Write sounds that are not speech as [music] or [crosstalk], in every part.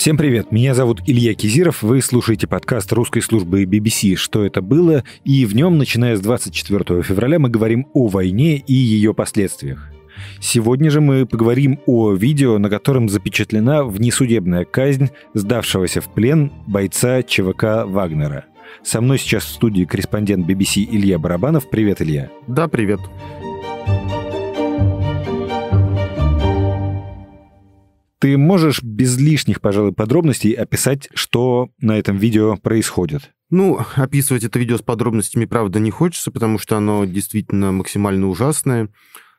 Всем привет, меня зовут Илья Кизиров, вы слушаете подкаст русской службы BBC «Что это было?», и в нем, начиная с 24 февраля, мы говорим о войне и ее последствиях. Сегодня же мы поговорим о видео, на котором запечатлена внесудебная казнь сдавшегося в плен бойца ЧВК «Вагнера». Со мной сейчас в студии корреспондент BBC Илья Барабанов. Привет, Илья. Да, привет. Привет. Ты можешь без лишних, пожалуй, подробностей описать, что на этом видео происходит? Ну, описывать это видео с подробностями, правда, не хочется, потому что оно действительно максимально ужасное.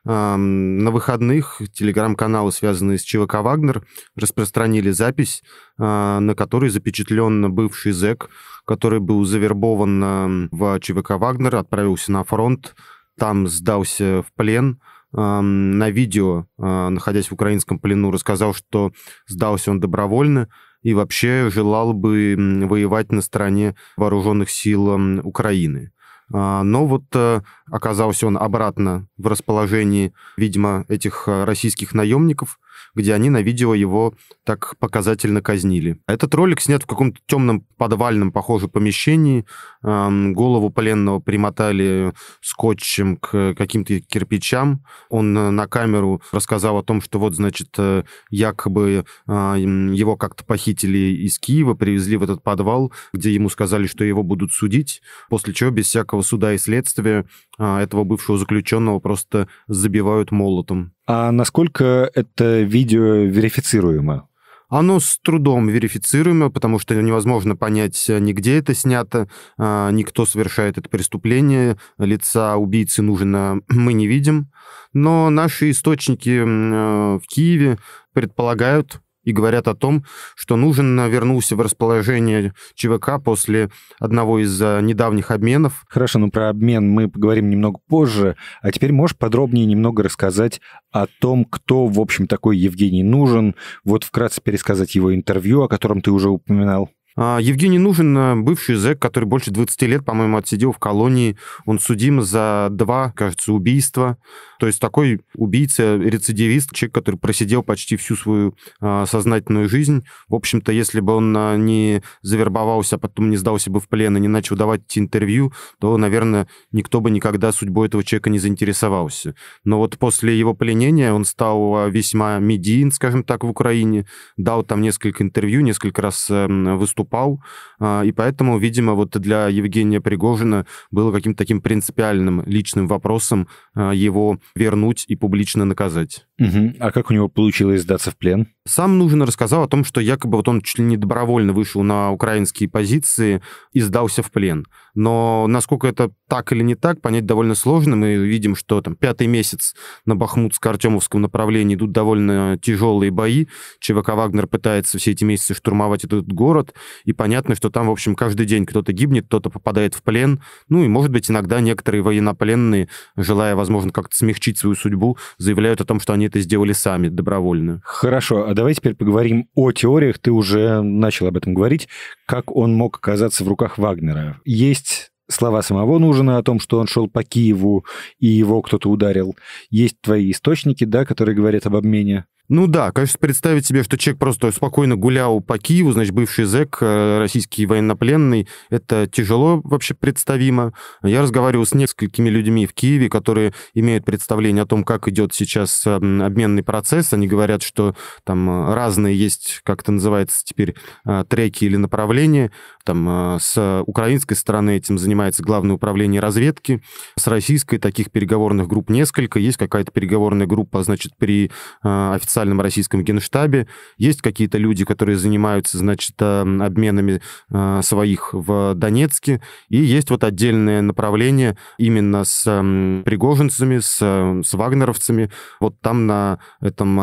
На выходных телеграм-каналы, связанные с ЧВК «Вагнер», распространили запись, а, на которой запечатлен бывший зэк, который был завербован в ЧВК «Вагнер», отправился на фронт, там сдался в плен, на видео, а, находясь в украинском плену, рассказал, что сдался он добровольно и вообще желал бы воевать на стороне вооруженных сил Украины. А, но вот э, оказался он обратно в расположении, видимо, этих э, российских наемников – где они на видео его так показательно казнили. Этот ролик снят в каком-то темном подвальном, похоже, помещении. Голову пленного примотали скотчем к каким-то кирпичам. Он э, на камеру рассказал о том, что вот, значит, э, якобы а, его как-то похитили из Киева, привезли в этот подвал, где ему сказали, что его будут судить, после чего без всякого суда и следствия а, этого бывшего заключенного просто забивают молотом. А насколько это видео верифицируемо? Оно с трудом верифицируемо, потому что невозможно понять, э, нигде это снято, а, никто совершает это преступление, лица убийцы нужно [clears throat] мы не видим. Но наши источники э, в Киеве предполагают, и говорят о том, что нужен, э, вернулся в расположение ЧВК после одного из э, недавних обменов. Хорошо, но ну, про обмен мы поговорим немного позже. А теперь можешь подробнее немного рассказать о том, кто, в общем, такой Евгений Нужен? Вот вкратце пересказать его интервью, о котором ты уже упоминал. А, Евгений нужен э, бывший зэк, который больше 20 лет, по-моему, отсидел в колонии. Он судим за два, кажется, убийства. То есть такой убийца, рецидивист, человек, который просидел почти всю свою а, сознательную жизнь. В общем-то, если бы он а, не завербовался, а потом не сдался бы в плен и не начал давать интервью, то, наверное, никто бы никогда судьбой этого человека не заинтересовался. Но вот после его пленения он стал а, весьма медиин, скажем так, в Украине, дал там несколько интервью, несколько раз эм, выступал упал. А, и поэтому, видимо, вот для Евгения Пригожина было каким-то таким принципиальным личным вопросом а, его вернуть и публично наказать. Угу. А как у него получилось сдаться в плен? Сам нужно рассказал о том, что якобы вот он чуть ли не добровольно вышел на украинские позиции и сдался в плен. Но насколько это так или не так, понять довольно сложно. Мы видим, что там пятый месяц на Бахмутско-Артемовском направлении идут довольно тяжелые бои. ЧВК «Вагнер» пытается все эти месяцы штурмовать этот город и понятно, что там, в общем, каждый день кто-то гибнет, кто-то попадает в плен, ну и, может быть, иногда некоторые военнопленные, желая, возможно, как-то смягчить свою судьбу, заявляют о том, что они это сделали сами, добровольно. Хорошо, а давай теперь поговорим о теориях. Ты уже начал об этом говорить. Как он мог оказаться в руках Вагнера? Есть слова самого Нужина о том, что он шел по Киеву, и его кто-то ударил. Есть твои источники, да, которые говорят об обмене? Ну да, конечно, представить себе, что человек просто спокойно гулял по Киеву, значит, бывший зэк, э, российский военнопленный, это тяжело вообще представимо. Я разговаривал с несколькими людьми в Киеве, которые имеют представление о том, как идет сейчас эм, обменный процесс. Они говорят, что там э, разные есть, как это называется теперь, э, треки или направления. Там с украинской стороны этим занимается Главное управление разведки, с российской таких переговорных групп несколько. Есть какая-то переговорная группа, значит, при официальном официальном российском генштабе, есть какие-то люди, которые занимаются, значит, э, обменами э, своих в Донецке, и есть вот отдельное направление именно с эм, пригожинцами, с, э, с вагнеровцами. Вот там на этом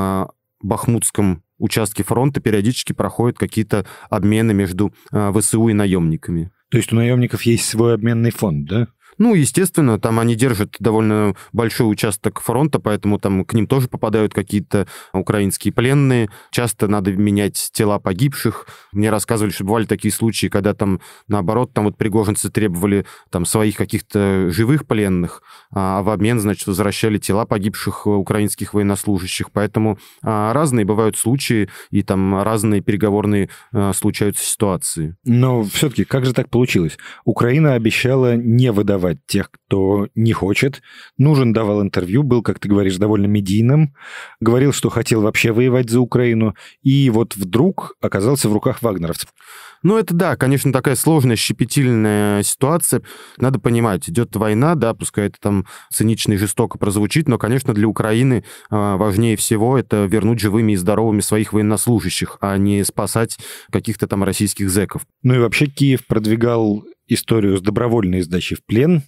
Бахмутском участке фронта периодически проходят какие-то обмены между ВСУ и наемниками. То есть у наемников есть свой обменный фонд, да? Ну, естественно, там они держат довольно большой участок фронта, поэтому там к ним тоже попадают какие-то украинские пленные. Часто надо менять тела погибших. Мне рассказывали, что бывали такие случаи, когда там, наоборот, там вот пригожинцы требовали там своих каких-то живых пленных, а, а в обмен, значит, возвращали тела погибших э, украинских военнослужащих. Поэтому а, разные бывают случаи, и там разные переговорные э, случаются ситуации. Но все-таки как же так получилось? Украина обещала не выдавать отбивать тех, кто не хочет. Нужен давал интервью, был, как ты говоришь, довольно медийным, говорил, что хотел вообще воевать за Украину, и вот вдруг оказался в руках вагнеровцев. Ну, это да, конечно, такая сложная, щепетильная ситуация. Надо понимать, идет война, да, пускай это там цинично и жестоко прозвучит, но, конечно, для Украины а, важнее всего это вернуть живыми и здоровыми своих военнослужащих, а не спасать каких-то там российских зэков. Ну и вообще Киев продвигал историю с добровольной сдачей в плен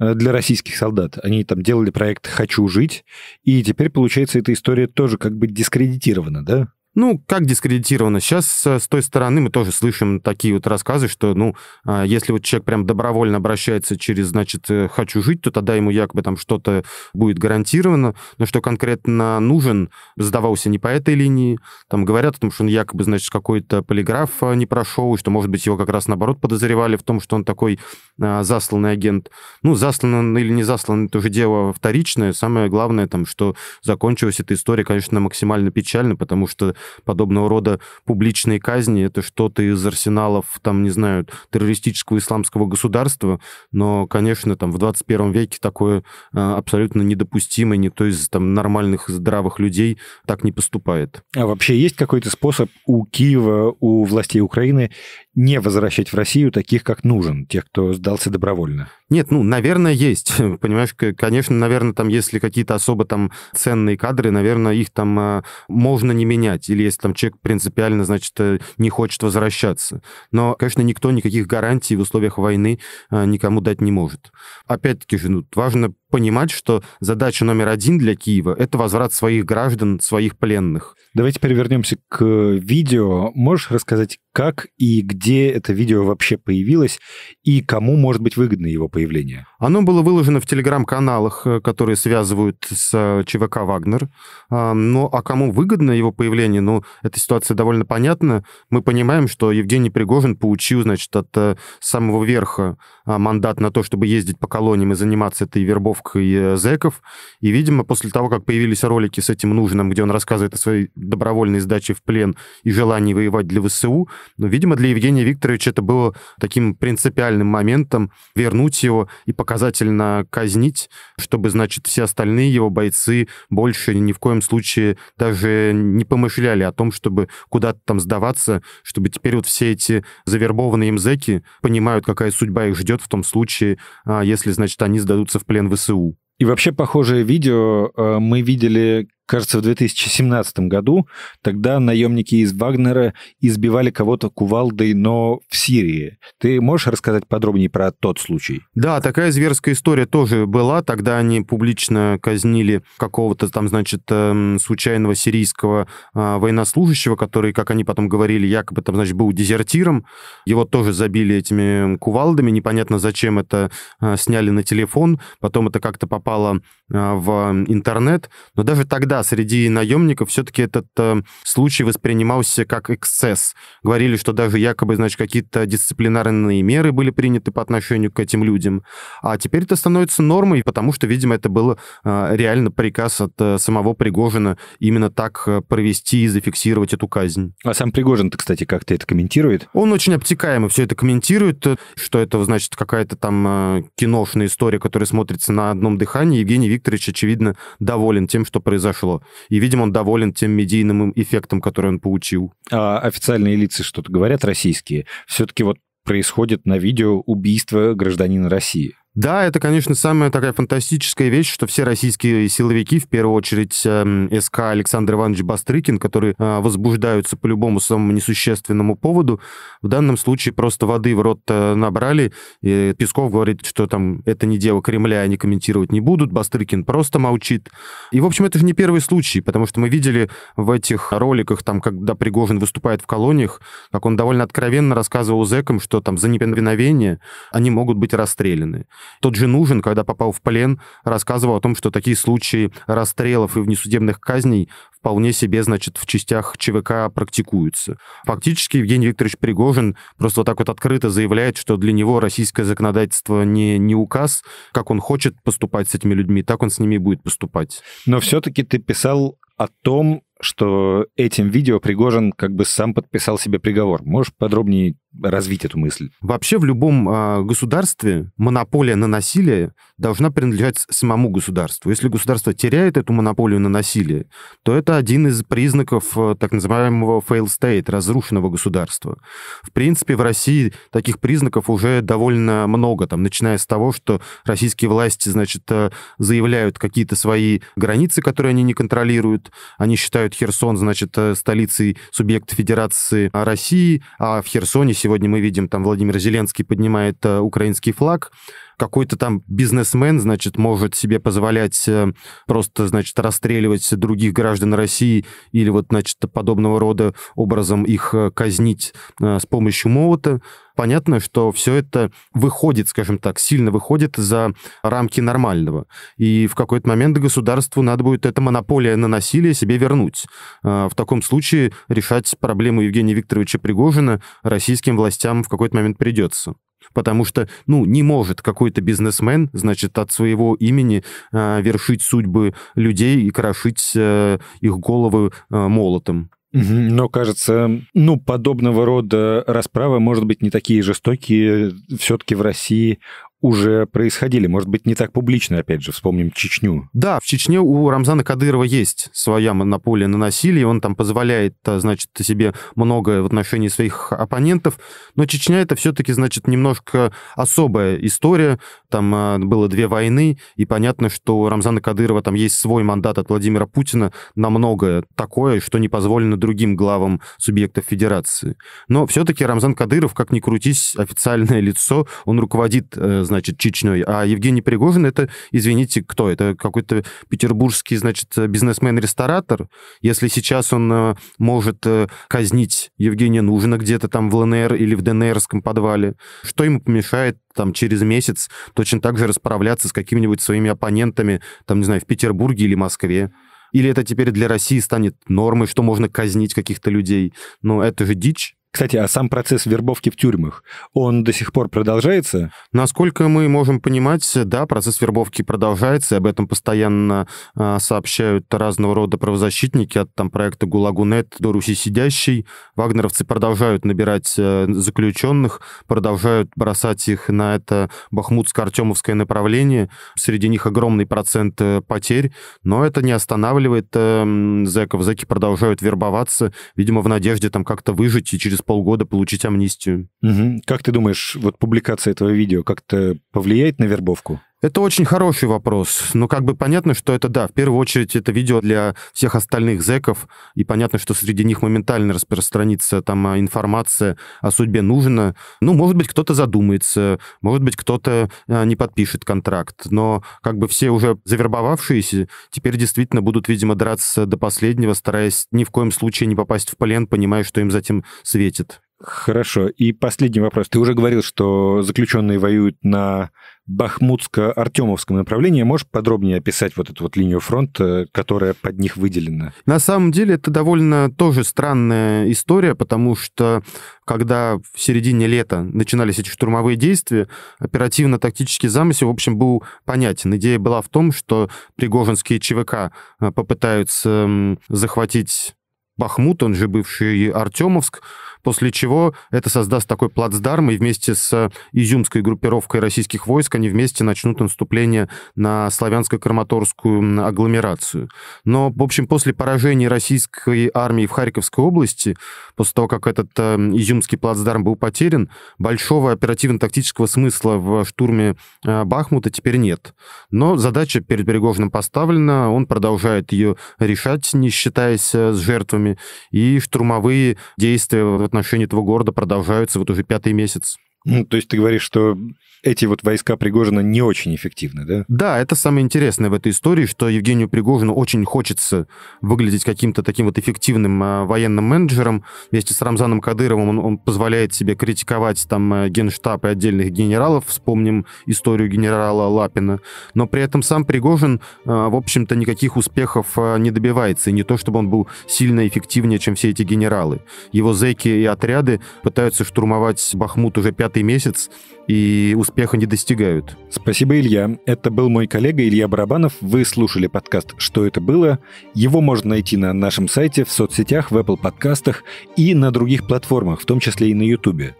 э, для российских солдат. Они там делали проект «Хочу жить», и теперь, получается, эта история тоже как бы дискредитирована, да? Ну, как дискредитировано? Сейчас э, с той стороны мы тоже слышим такие вот рассказы, что, ну, а, если вот человек прям добровольно обращается через, значит, э, «хочу жить», то тогда ему якобы там что-то будет гарантировано, но что конкретно нужен, сдавался не по этой линии. Там говорят о том, что он якобы, значит, какой-то полиграф а, не прошел, что, может быть, его как раз наоборот подозревали в том, что он такой а, засланный агент. Ну, заслан или не заслан, это уже дело вторичное. Самое главное там, что закончилась эта история, конечно, максимально печально, потому что подобного рода публичные казни. Это что-то из арсеналов, там, не знаю, террористического исламского государства. Но, конечно, там в 21 веке такое э, абсолютно недопустимо. Никто из там, нормальных, здравых людей так не поступает. А вообще есть какой-то способ у Киева, у властей Украины не возвращать в Россию таких, как нужен, тех, кто сдался добровольно? Нет, ну, наверное, есть. [laughs] Понимаешь, конечно, наверное, там, если какие-то особо там ценные кадры, наверное, их там э, можно не менять. Или если там человек принципиально, значит, э, не хочет возвращаться. Но, конечно, никто никаких гарантий в условиях войны э, никому дать не может. Опять-таки же, ну, важно понимать, что задача номер один для Киева — это возврат своих граждан, своих пленных. Давайте перевернемся к видео. Можешь рассказать, как и где это видео вообще появилось, и кому может быть выгодно его появление? Оно было выложено в телеграм-каналах, э, которые связывают с э, ЧВК «Вагнер». Ну, а кому выгодно его появление? Ну, эта ситуация довольно понятна. Мы понимаем, что Евгений Пригожин получил, значит, от э, самого верха а, мандат на то, чтобы ездить по колониям и заниматься этой вербовкой группировкой э, зэков. И, видимо, после того, как появились ролики с этим нужным, где он рассказывает о своей добровольной сдаче в плен и желании воевать для ВСУ, ну, видимо, для Евгения Викторовича это было таким принципиальным моментом вернуть его и показательно казнить, чтобы, значит, все остальные его бойцы больше ни в коем случае даже не помышляли о том, чтобы куда-то там сдаваться, чтобы теперь вот все эти завербованные им зэки понимают, какая судьба их ждет в том случае, а, если, значит, они сдадутся в плен ВСУ. ВЦУ. И вообще похожее видео э, мы видели, кажется, в 2017 году. Тогда наемники из Вагнера избивали кого-то кувалдой, но в Сирии. Ты можешь рассказать подробнее про тот случай? Да, такая зверская история тоже была. Тогда они публично казнили какого-то там, значит, эм, случайного сирийского а, военнослужащего, который, как они потом говорили, якобы там, значит, был дезертиром. Его тоже забили этими кувалдами. Непонятно, зачем это а, сняли на телефон. Потом это как-то попало а, в интернет. Но даже тогда среди наемников все-таки этот э, случай воспринимался как эксцесс. Говорили, что даже якобы, значит, какие-то дисциплинарные меры были приняты по отношению к этим людям. А теперь это становится нормой, потому что, видимо, это был э, реально приказ от э, самого Пригожина именно так э, провести и зафиксировать эту казнь. А сам Пригожин-то, кстати, как-то это комментирует? Он очень обтекаемо все это комментирует, э, что это, значит, какая-то там э, киношная история, которая смотрится на одном дыхании. Евгений Викторович, очевидно, доволен тем, что произошло пошло. И, видимо, он доволен тем медийным эффектом, который он получил. А официальные лица что-то говорят российские? Все-таки вот происходит на видео убийство гражданина России. Да, это, конечно, самая такая фантастическая вещь, что все российские силовики, в первую очередь эм, СК Александр Иванович Бастрыкин, которые а, возбуждаются по любому самому несущественному поводу, в данном случае просто воды в рот э, набрали. И Песков говорит, что там это не дело Кремля, они комментировать не будут. Бастрыкин просто молчит. И, в общем, это же не первый случай, потому что мы видели в этих роликах, там, когда Пригожин выступает в колониях, как он довольно откровенно рассказывал зэкам, что там за неповиновение они могут быть расстреляны. Тот же Нужен, когда попал в плен, рассказывал о том, что такие случаи расстрелов и внесудебных казней вполне себе, значит, в частях ЧВК практикуются. Фактически Евгений Викторович Пригожин просто вот так вот открыто заявляет, что для него российское законодательство не, не указ, как он хочет поступать с этими людьми, так он с ними будет поступать. Но все-таки ты писал о том, что этим видео Пригожин как бы сам подписал себе приговор. Можешь подробнее развить эту мысль. Вообще в любом э, государстве монополия на насилие должна принадлежать самому государству. Если государство теряет эту монополию на насилие, то это один из признаков э, так называемого fail state, разрушенного государства. В принципе, в России таких признаков уже довольно много, там, начиная с того, что российские власти, значит, э, заявляют какие-то свои границы, которые они не контролируют, они считают Херсон, значит, э, столицей субъекта Федерации а, России, а в Херсоне сегодня мы видим, там Владимир Зеленский поднимает э, украинский флаг, какой-то там бизнесмен, значит, может себе позволять э, просто, значит, расстреливать других граждан России или вот, значит, подобного рода образом их э, казнить с помощью молота понятно, что все это выходит, скажем так, сильно выходит за рамки нормального. И в какой-то момент государству надо будет это монополия на насилие себе вернуть. А, в таком случае решать проблему Евгения Викторовича Пригожина российским властям в какой-то момент придется. Потому что, ну, не может какой-то бизнесмен, значит, от своего имени э, вершить судьбы людей и крошить э, их головы э, молотом. Но кажется, ну, подобного рода расправы, может быть, не такие жестокие все-таки в России уже происходили. Может быть, не так публично, опять же, вспомним Чечню. Да, в Чечне у Рамзана Кадырова есть своя монополия на насилие, он там позволяет, а, значит, себе многое в отношении своих оппонентов, но Чечня это все-таки, значит, немножко особая история, там а, было две войны, и понятно, что у Рамзана Кадырова там есть свой мандат от Владимира Путина на многое такое, что не позволено другим главам субъектов федерации. Но все-таки Рамзан Кадыров, как ни крутись, официальное лицо, он руководит, э, значит, Чечней. А Евгений Пригожин это, извините, кто? Это какой-то петербургский, значит, бизнесмен-ресторатор. Если сейчас он э, может э, казнить Евгения Нужина где-то там в ЛНР или в ДНРском подвале, что ему помешает там через месяц точно так же расправляться с какими-нибудь своими оппонентами, там, не знаю, в Петербурге или Москве? Или это теперь для России станет нормой, что можно казнить каких-то людей? Но это же дичь. Кстати, а сам процесс вербовки в тюрьмах, он до сих пор продолжается? Насколько мы можем понимать, да, процесс вербовки продолжается, и об этом постоянно а, сообщают разного рода правозащитники от там проекта «ГУЛАГУНЕТ» до «Руси сидящий». Вагнеровцы продолжают набирать э, заключенных, продолжают бросать их на это бахмутско-артемовское направление. Среди них огромный процент э, потерь, но это не останавливает э, зэков. Зэки продолжают вербоваться, видимо, в надежде там как-то выжить и через через полгода получить амнистию. Угу. Как ты думаешь, вот публикация этого видео как-то повлияет на вербовку? Это очень хороший вопрос, но ну, как бы понятно, что это, да, в первую очередь это видео для всех остальных зэков, и понятно, что среди них моментально распространится там а, информация о судьбе нужна. Ну, может быть, кто-то задумается, может быть, кто-то а, не подпишет контракт, но как бы все уже завербовавшиеся теперь действительно будут, видимо, драться до последнего, стараясь ни в коем случае не попасть в плен, понимая, что им затем светит. Хорошо. И последний вопрос. Ты уже говорил, что заключенные воюют на Бахмутско-Артемовском направлении. Можешь подробнее описать вот эту вот линию фронта, которая под них выделена? На самом деле это довольно тоже странная история, потому что когда в середине лета начинались эти штурмовые действия, оперативно-тактический замысел, в общем, был понятен. Идея была в том, что пригожинские ЧВК э, попытаются захватить Бахмут, он же бывший Артемовск, после чего это создаст такой плацдарм, и вместе с э, изюмской группировкой российских войск они вместе начнут наступление на славянско карматорскую агломерацию. Но, в общем, после поражения российской армии в Харьковской области, после того, как этот э, изюмский плацдарм был потерян, большого оперативно-тактического смысла в штурме э, Бахмута теперь нет. Но задача перед Берегожным поставлена, он продолжает ее решать, не считаясь э, с жертвами и штурмовые действия в отношении этого города продолжаются вот уже пятый месяц. Ну, то есть ты говоришь, что эти вот войска Пригожина не очень эффективны, да? Да, это самое интересное в этой истории, что Евгению Пригожину очень хочется выглядеть каким-то таким вот эффективным а, военным менеджером. Вместе с Рамзаном Кадыровым он, он позволяет себе критиковать там э, генштаб и отдельных генералов. Вспомним историю генерала Лапина. Но при этом сам Пригожин, а, в общем-то, никаких успехов а, не добивается. И не то, чтобы он был сильно эффективнее, чем все эти генералы. Его зэки и отряды пытаются штурмовать Бахмут уже пятый пятый месяц и успеха не достигают. Спасибо, Илья. Это был мой коллега Илья Барабанов. Вы слушали подкаст «Что это было?». Его можно найти на нашем сайте, в соцсетях, в Apple подкастах и на других платформах, в том числе и на YouTube.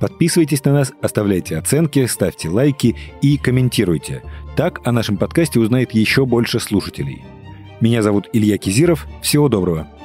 Подписывайтесь на нас, оставляйте оценки, ставьте лайки и комментируйте. Так о нашем подкасте узнает еще больше слушателей. Меня зовут Илья Кизиров. Всего доброго.